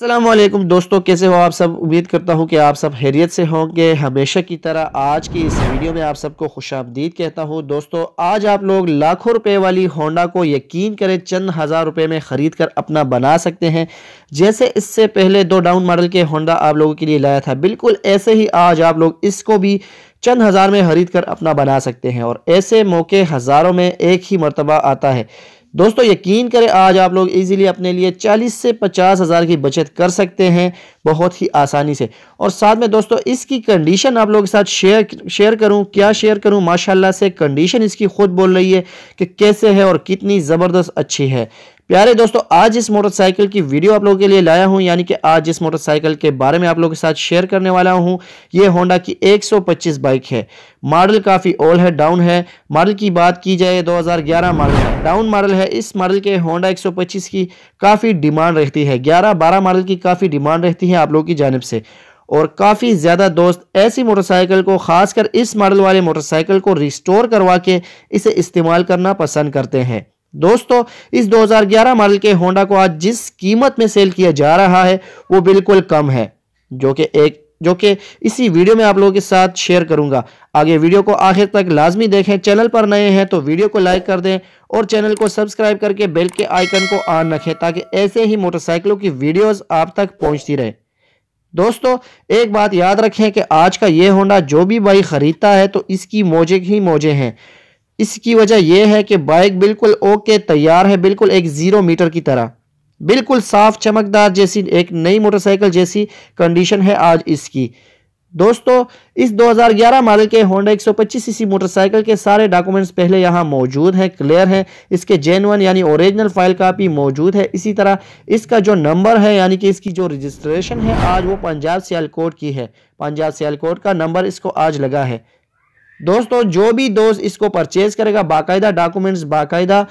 असलम दोस्तों कैसे हो आप सब उम्मीद करता हूँ कि आप सब हैरियत से होंगे हमेशा की तरह आज की इस वीडियो में आप सबको खुश आमदीद कहता हूँ दोस्तों आज आप लोग लाखों रुपए वाली होंडा को यकीन करें चंद हज़ार रुपए में ख़रीद कर अपना बना सकते हैं जैसे इससे पहले दो डाउन मॉडल के होंडा आप लोगों के लिए लाया था बिल्कुल ऐसे ही आज आप लोग इसको भी चंद हज़ार में ख़रीद कर अपना बना सकते हैं और ऐसे मौके हज़ारों में एक ही मरतबा आता है दोस्तों यकीन करें आज आप लोग इजीली अपने लिए 40 से पचास हज़ार की बचत कर सकते हैं बहुत ही आसानी से और साथ में दोस्तों इसकी कंडीशन आप लोगों के साथ शेयर शेयर करूं क्या शेयर करूं माशाल्लाह से कंडीशन इसकी खुद बोल रही है कि कैसे है और कितनी ज़बरदस्त अच्छी है प्यारे दोस्तों आज इस मोटरसाइकिल की वीडियो आप लोगों के लिए लाया हूं यानी कि आज इस मोटरसाइकिल के बारे में आप लोगों के साथ शेयर करने वाला हूं ये होंडा की 125 बाइक है मॉडल काफ़ी ओल्ड है डाउन है मॉडल की बात की जाए 2011 मॉडल है डाउन मॉडल है इस मॉडल के होंडा 125 की काफ़ी डिमांड रहती है ग्यारह बारह मॉडल की काफ़ी डिमांड रहती है आप लोगों की जानब से और काफ़ी ज़्यादा दोस्त ऐसी मोटरसाइकिल को खासकर इस मॉडल वाले मोटरसाइकिल को रिस्टोर करवा के इसे इस्तेमाल करना पसंद करते हैं दोस्तों इस 2011 मॉडल के होंडा को आज जिस कीमत में सेल किया जा रहा है वो बिल्कुल कम है जो कि एक जो कि इसी वीडियो में आप लोगों के साथ शेयर करूंगा आगे वीडियो को आखिर तक लाजमी देखें चैनल पर नए हैं तो वीडियो को लाइक कर दें और चैनल को सब्सक्राइब करके बेल के आइकन को ऑन रखें ताकि ऐसे ही मोटरसाइकिलों की वीडियोस आप तक पहुंचती रहे दोस्तों एक बात याद रखें कि आज का ये होंडा जो भी बाइक खरीदता है तो इसकी मोजे ही मोजे हैं इसकी वजह यह है कि बाइक बिल्कुल ओके तैयार है बिल्कुल एक ज़ीरो मीटर की तरह बिल्कुल साफ चमकदार जैसी एक नई मोटरसाइकिल जैसी कंडीशन है आज इसकी दोस्तों इस 2011 मॉडल के होंडा 125 सीसी मोटरसाइकिल के सारे डॉक्यूमेंट्स पहले यहां मौजूद हैं क्लियर हैं इसके जेनवन यानी ओरिजिनल फाइल कापी मौजूद है इसी तरह इसका जो नंबर है यानी कि इसकी जो रजिस्ट्रेशन है आज वो पंजाब सियालकोट की है पंजाब सियालकोट का नंबर इसको आज लगा है दोस्तों जो भी दोस्त इसको परचेज करेगा बाकायदा डॉक्यूमेंट्स बाकायदा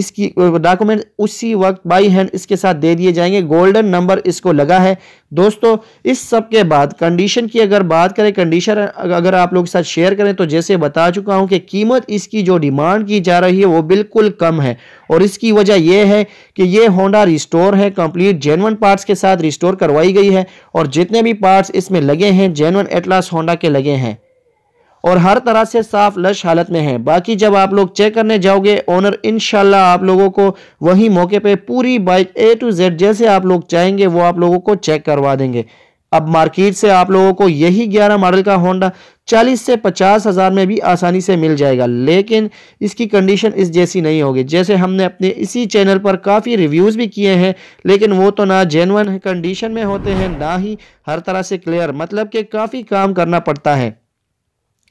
इसकी डॉक्यूमेंट उसी वक्त बाई हैंड इसके साथ दे दिए जाएंगे गोल्डन नंबर इसको लगा है दोस्तों इस सब के बाद कंडीशन की अगर बात करें कंडीशन अगर आप लोग के साथ शेयर करें तो जैसे बता चुका हूं कि कीमत इसकी जो डिमांड की जा रही है वो बिल्कुल कम है और इसकी वजह यह है कि ये होंडा रिस्टोर है कंप्लीट जेनवन पार्ट्स के साथ रिस्टोर करवाई गई है और जितने भी पार्ट्स इसमें लगे हैं जेनवन एटलास होंडा के लगे हैं और हर तरह से साफ लश हालत में है बाकी जब आप लोग चेक करने जाओगे ओनर इनशाला आप लोगों को वही मौके पे पूरी बाइक ए टू जेड जैसे आप लोग चाहेंगे वो आप लोगों को चेक करवा देंगे अब मार्केट से आप लोगों को यही 11 मॉडल का होंडा 40 से पचास हज़ार में भी आसानी से मिल जाएगा लेकिन इसकी कंडीशन इस जैसी नहीं होगी जैसे हमने अपने इसी चैनल पर काफ़ी रिव्यूज़ भी किए हैं लेकिन वो तो ना जेनवन कंडीशन में होते हैं ना ही हर तरह से क्लियर मतलब कि काफ़ी काम करना पड़ता है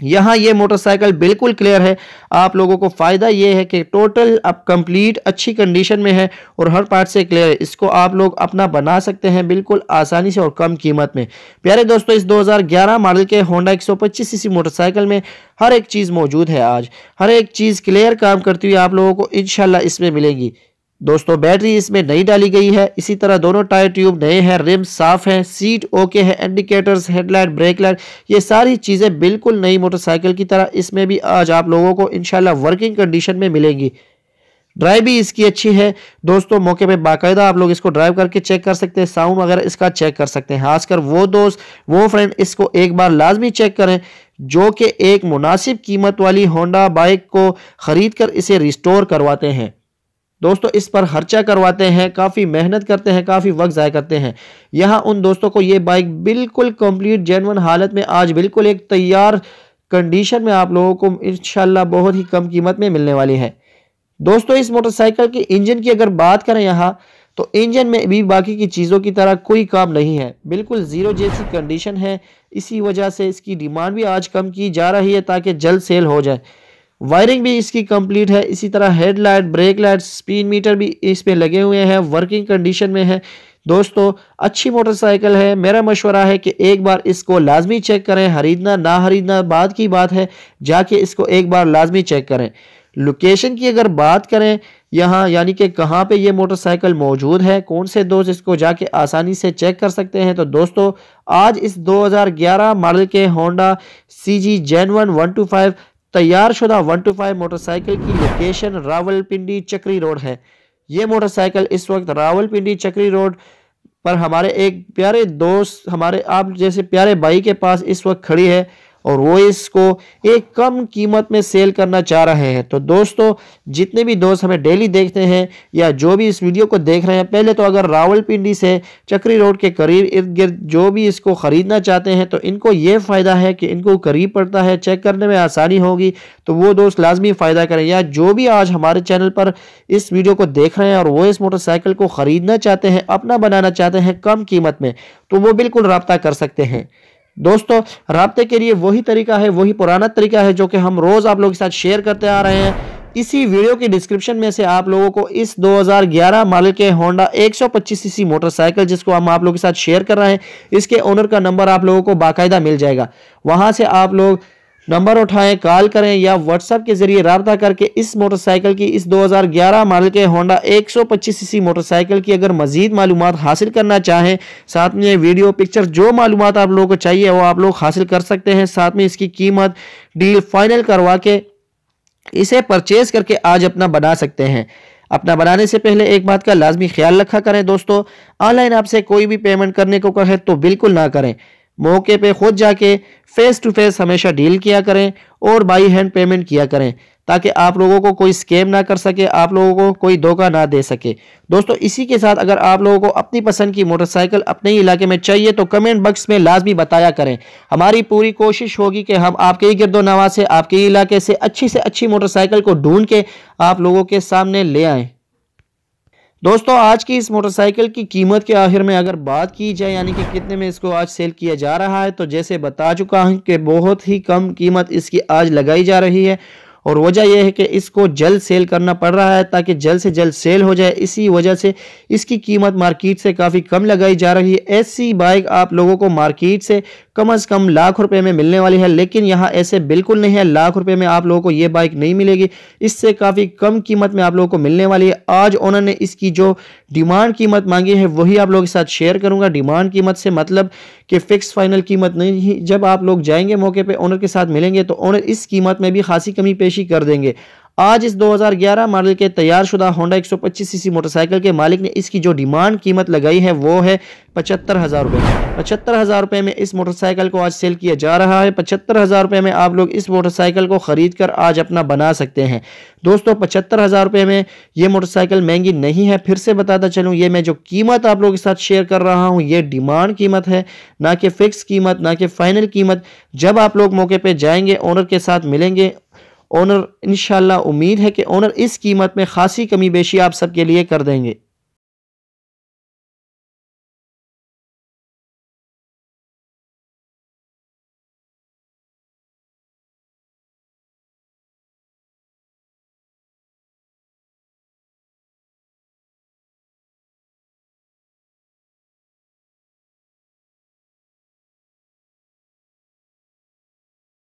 यहाँ ये मोटरसाइकिल बिल्कुल क्लियर है आप लोगों को फ़ायदा ये है कि टोटल अब कंप्लीट अच्छी कंडीशन में है और हर पार्ट से क्लियर है इसको आप लोग अपना बना सकते हैं बिल्कुल आसानी से और कम कीमत में प्यारे दोस्तों इस 2011 मॉडल के होंडा 125 सीसी मोटरसाइकिल में हर एक चीज़ मौजूद है आज हर एक चीज़ क्लियर काम करती हुई आप लोगों को इन इसमें मिलेगी दोस्तों बैटरी इसमें नई डाली गई है इसी तरह दोनों टायर ट्यूब नए हैं रिम साफ हैं सीट ओके है इंडिकेटर्स हेडलाइट ब्रेक लाइट ये सारी चीज़ें बिल्कुल नई मोटरसाइकिल की तरह इसमें भी आज आप लोगों को इनशाला वर्किंग कंडीशन में मिलेंगी ड्राइव भी इसकी अच्छी है दोस्तों मौके पे बाकायदा आप लोग इसको ड्राइव करके चेक कर सकते हैं साउंड वगैरह इसका चेक कर सकते हैं खासकर वो दोस्त वो फ्रेंड इसको एक बार लाजमी चेक करें जो कि एक मुनासिब कीमत वाली होंडा बाइक को ख़रीद कर इसे रिस्टोर करवाते हैं दोस्तों इस पर खर्चा करवाते हैं काफ़ी मेहनत करते हैं काफ़ी वक्त ज़ाय करते हैं यहाँ उन दोस्तों को ये बाइक बिल्कुल कंप्लीट जेनवन हालत में आज बिल्कुल एक तैयार कंडीशन में आप लोगों को इन बहुत ही कम कीमत में मिलने वाली है दोस्तों इस मोटरसाइकिल के इंजन की अगर बात करें यहाँ तो इंजन में भी बाकी की चीज़ों की तरह कोई काम नहीं है बिल्कुल ज़ीरो जैसी कंडीशन है इसी वजह से इसकी डिमांड भी आज कम की जा रही है ताकि जल्द सेल हो जाए वायरिंग भी इसकी कंप्लीट है इसी तरह headlight brake light speed meter भी इस लगे हुए हैं वर्किंग कंडीशन में है दोस्तों अच्छी मोटरसाइकिल है मेरा मशवरा है कि एक बार इसको लाजमी चेक करें खरीदना ना खरीदना बाद की बात है जाके इसको एक बार लाजमी चेक करें लोकेशन की अगर बात करें यहाँ यानी कि कहाँ पे ये मोटरसाइकिल मौजूद है कौन से दोस्त इसको जाके आसानी से चेक कर सकते हैं तो दोस्तों आज इस 2011 मॉडल के होंडा सी जी जैन वन वन टू फाइव तैयार शुदा वन टू फाइव मोटरसाइकिल की लोकेशन रावलपिंडी चक्री रोड है ये मोटरसाइकिल इस वक्त रावलपिंडी चक्री रोड पर हमारे एक प्यारे दोस्त हमारे आप जैसे प्यारे भाई के पास इस वक्त खड़ी है और वो इसको एक कम कीमत में सेल करना चाह रहे हैं तो दोस्तों जितने भी दोस्त हमें डेली देखते हैं या जो भी इस वीडियो को देख रहे हैं पहले तो अगर रावलपिंडी से चक्री रोड के करीब इर्द गिर्द जो भी इसको ख़रीदना चाहते हैं तो इनको ये फ़ायदा है कि इनको करीब पड़ता है चेक करने में आसानी होगी तो वो दोस्त लाजमी फ़ायदा करें या जो भी आज हमारे चैनल पर इस वीडियो को देख रहे हैं और वो इस मोटरसाइकिल को ख़रीदना चाहते हैं अपना बनाना चाहते हैं कम कीमत में तो वो बिल्कुल रबता कर सकते हैं दोस्तों रबते के लिए वही तरीका है वही पुराना तरीका है जो कि हम रोज़ आप लोगों के साथ शेयर करते आ रहे हैं इसी वीडियो के डिस्क्रिप्शन में से आप लोगों को इस 2011 मॉडल के होंडा 125 सीसी मोटरसाइकिल जिसको हम आप लोगों के साथ शेयर कर रहे हैं इसके ओनर का नंबर आप लोगों को बाकायदा मिल जाएगा वहां से आप लोग नंबर उठाएं कॉल करें या व्हाट्सएप के जरिए रबता करके इस मोटरसाइकिल की इस 2011 मॉडल के होंडा 125 सीसी मोटरसाइकिल की अगर मजीद मालूम हासिल करना चाहें साथ में वीडियो पिक्चर जो मालूम आप लोगों को चाहिए वो आप लोग हासिल कर सकते हैं साथ में इसकी कीमत डील फाइनल करवा के इसे परचेज करके आज अपना बना सकते हैं अपना बनाने से पहले एक बात का लाजमी ख्याल रखा करें दोस्तों ऑनलाइन आपसे कोई भी पेमेंट करने को कहे तो बिल्कुल ना करें मौके पे खुद जाके फेस टू फेस हमेशा डील किया करें और बाई हैंड पेमेंट किया करें ताकि आप लोगों को कोई स्कैम ना कर सके आप लोगों को कोई धोखा ना दे सके दोस्तों इसी के साथ अगर आप लोगों को अपनी पसंद की मोटरसाइकिल अपने ही इलाके में चाहिए तो कमेंट बक्स में लाजमी बताया करें हमारी पूरी कोशिश होगी कि हम आपके ही गिरदो नवा से आपके ही इलाके से अच्छी से अच्छी मोटरसाइकिल को ढूंढ के आप लोगों के सामने ले आएँ दोस्तों आज की इस मोटरसाइकिल की कीमत के आखिर में अगर बात की जाए यानी कि कितने में इसको आज सेल किया जा रहा है तो जैसे बता चुका हूं कि बहुत ही कम कीमत इसकी आज लगाई जा रही है और वजह यह है कि इसको जल्द सेल करना पड़ रहा है ताकि जल्द से जल्द सेल हो जाए इसी वजह से इसकी कीमत मार्केट से काफ़ी कम लगाई जा रही है ऐसी बाइक आप लोगों को मार्केट से कम अज़ कम लाख रुपए में मिलने वाली है लेकिन यहाँ ऐसे बिल्कुल नहीं है लाख रुपए में आप लोगों को ये बाइक नहीं मिलेगी इससे काफ़ी कम कीमत में आप लोगों को मिलने वाली है आज ऑनर ने इसकी जो डिमांड कीमत मांगी है वही आप लोगों के साथ शेयर करूँगा डिमांड कीमत से मतलब कि फिक्स फाइनल कीमत नहीं जब आप लोग जाएंगे मौके पर ओनर के साथ मिलेंगे तो ओनर इस कीमत में भी खासी कमी पेश पेशी कर देंगे आज इस 2011 मॉडल के तैयार शुदा होंडा एक सीसी मोटरसाइकिल के मालिक ने इसकी जो डिमांड कीमत लगाई है वो है पचहत्तर हज़ार रुपये पचहत्तर हज़ार रुपये में इस मोटरसाइकिल को आज सेल किया जा रहा है पचहत्तर हज़ार रुपये में आप लोग इस मोटरसाइकिल को ख़रीद कर आज अपना बना सकते हैं दोस्तों पचहत्तर हज़ार रुपये में ये मोटरसाइकिल महंगी नहीं है फिर से बताता चलूँ ये मैं जो कीमत आप लोगों के साथ शेयर कर रहा हूँ ये डिमांड कीमत है ना कि फ़िक्स कीमत ना कि फ़ाइनल कीमत जब आप लोग मौके पर जाएंगे ओनर के साथ मिलेंगे ओनर इन उम्मीद है कि ओनर इस कीमत में खासी कमी बेशी आप सबके लिए कर देंगे